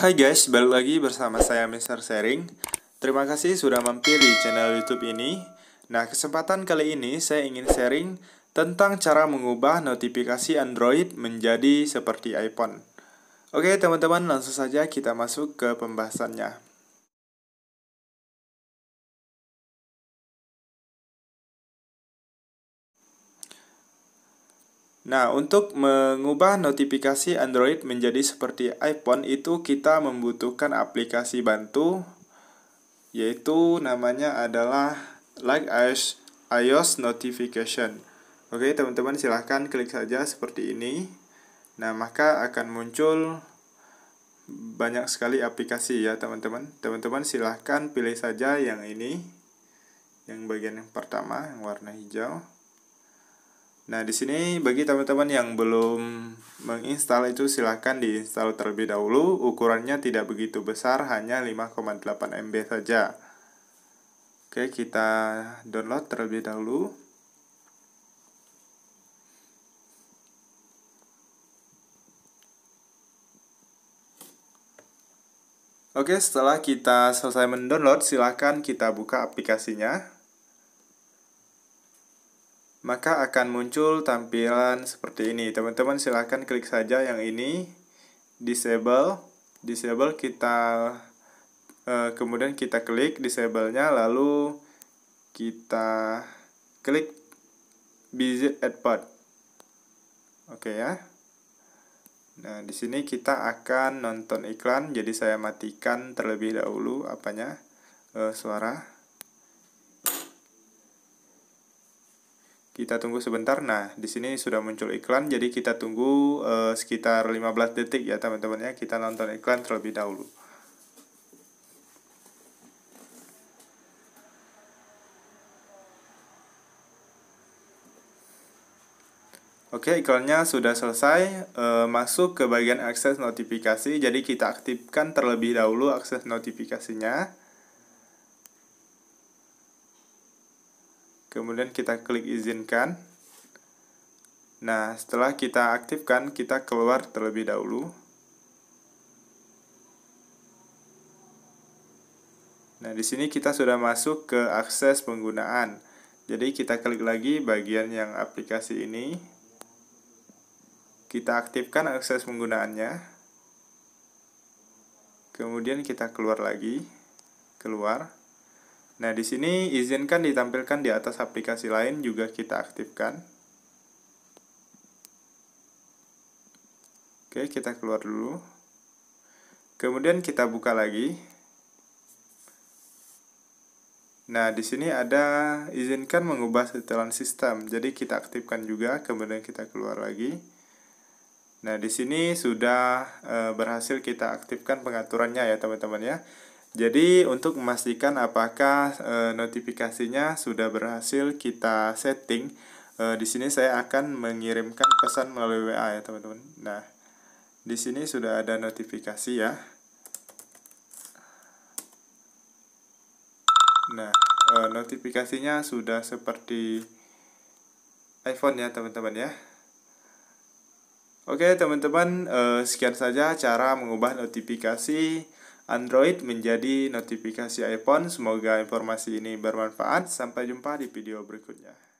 Hai guys, balik lagi bersama saya Mr. Sharing. Terima kasih sudah mampir di channel YouTube ini. Nah, kesempatan kali ini saya ingin sharing tentang cara mengubah notifikasi Android menjadi seperti iPhone. Oke, teman-teman, langsung saja kita masuk ke pembahasannya. Nah, untuk mengubah notifikasi Android menjadi seperti iPhone itu kita membutuhkan aplikasi bantu yaitu namanya adalah Like iOS, iOS Notification. Oke, teman-teman silahkan klik saja seperti ini. Nah, maka akan muncul banyak sekali aplikasi ya, teman-teman. Teman-teman silahkan pilih saja yang ini. Yang bagian yang pertama, yang warna hijau. Nah, di sini bagi teman-teman yang belum menginstal itu silahkan diinstal terlebih dahulu. Ukurannya tidak begitu besar, hanya 5,8 MB saja. Oke, kita download terlebih dahulu. Oke, setelah kita selesai mendownload, silahkan kita buka aplikasinya maka akan muncul tampilan seperti ini. Teman-teman silahkan klik saja yang ini, disable, disable kita eh, kemudian kita klik disablenya lalu kita klik visit at part. Oke ya. Nah, di sini kita akan nonton iklan, jadi saya matikan terlebih dahulu apanya eh, suara. Kita tunggu sebentar. Nah, di sini sudah muncul iklan, jadi kita tunggu eh, sekitar 15 detik ya teman-teman ya. Kita nonton iklan terlebih dahulu. Oke, iklannya sudah selesai. E, masuk ke bagian akses notifikasi. Jadi kita aktifkan terlebih dahulu akses notifikasinya. kemudian kita klik izinkan nah setelah kita aktifkan kita keluar terlebih dahulu nah di sini kita sudah masuk ke akses penggunaan jadi kita klik lagi bagian yang aplikasi ini kita aktifkan akses penggunaannya kemudian kita keluar lagi keluar Nah, di sini izinkan ditampilkan di atas aplikasi lain juga kita aktifkan. Oke, kita keluar dulu. Kemudian kita buka lagi. Nah, di sini ada izinkan mengubah setelan sistem. Jadi kita aktifkan juga, kemudian kita keluar lagi. Nah, di sini sudah e, berhasil kita aktifkan pengaturannya ya, teman-teman ya. Jadi untuk memastikan apakah e, notifikasinya sudah berhasil kita setting, e, di sini saya akan mengirimkan pesan melalui WA ya teman-teman. Nah, di sini sudah ada notifikasi ya. Nah, e, notifikasinya sudah seperti iPhone ya teman-teman ya. Oke teman-teman, e, sekian saja cara mengubah notifikasi Android menjadi notifikasi iPhone. Semoga informasi ini bermanfaat. Sampai jumpa di video berikutnya.